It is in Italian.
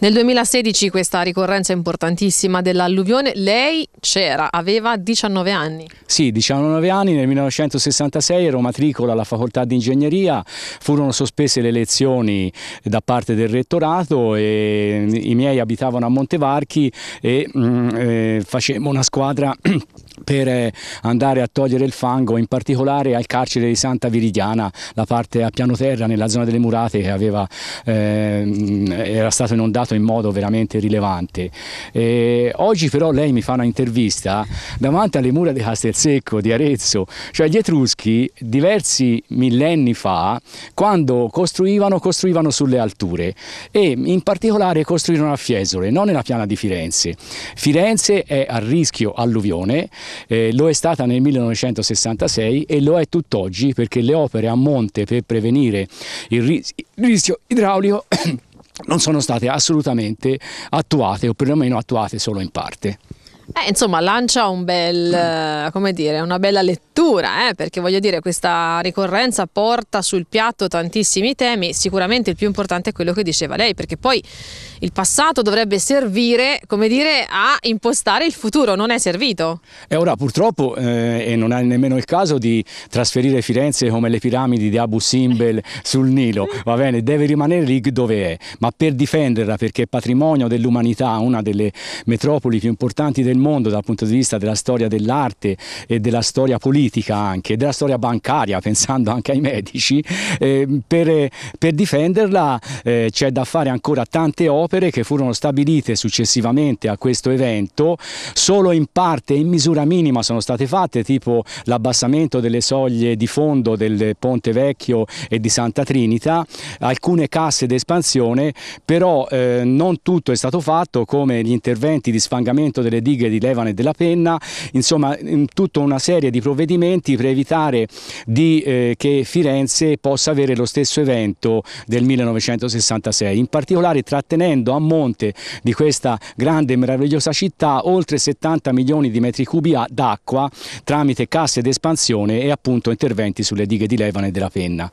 Nel 2016 questa ricorrenza importantissima dell'alluvione, lei c'era, aveva 19 anni. Sì, 19 anni, nel 1966 ero matricola alla facoltà di ingegneria, furono sospese le lezioni da parte del rettorato e mm, i miei abitavano a Montevarchi e mm, eh, facemmo una squadra per eh, andare a togliere il fango, in particolare al carcere di Santa Viridiana, la parte a piano terra nella zona delle murate che aveva, eh, era stato inondato in modo veramente rilevante. E oggi però lei mi fa una intervista davanti alle mura di Castelsecco, di Arezzo, cioè gli Etruschi diversi millenni fa, quando costruivano, costruivano sulle alture e in particolare costruirono a Fiesole, non nella piana di Firenze. Firenze è a rischio alluvione, eh, lo è stata nel 1966 e lo è tutt'oggi perché le opere a monte per prevenire il, ris il rischio idraulico non sono state assolutamente attuate o perlomeno attuate solo in parte. Eh, insomma, lancia un bel, mm. eh, come dire, una bella lettura, eh, perché voglio dire, questa ricorrenza porta sul piatto tantissimi temi, sicuramente il più importante è quello che diceva lei, perché poi il passato dovrebbe servire, come dire, a impostare il futuro, non è servito. E ora purtroppo, eh, e non è nemmeno il caso di trasferire Firenze come le piramidi di Abu Simbel sul Nilo, va bene, deve rimanere lì dove è, ma per difenderla, perché è patrimonio dell'umanità, una delle metropoli più importanti del mondo dal punto di vista della storia dell'arte e della storia politica anche, della storia bancaria, pensando anche ai medici, eh, per, per, difenderla eh, c'è da fare ancora tante opere che furono stabilite successivamente a questo evento, solo in parte e in misura minima sono state fatte, tipo l'abbassamento delle soglie di fondo del Ponte Vecchio e di Santa Trinita, alcune casse d'espansione, però eh, non tutto è stato fatto come gli interventi di sfangamento delle dighe tecnologie di e della penna, insomma in tutta una serie di provvedimenti per evitare di, eh, che Firenze possa avere lo stesso evento del 1966, in particolare trattenendo a monte di questa grande e meravigliosa città oltre 70 milioni di metri cubi d'acqua tramite casse d'espansione e appunto interventi sulle dighe di levano e della penna.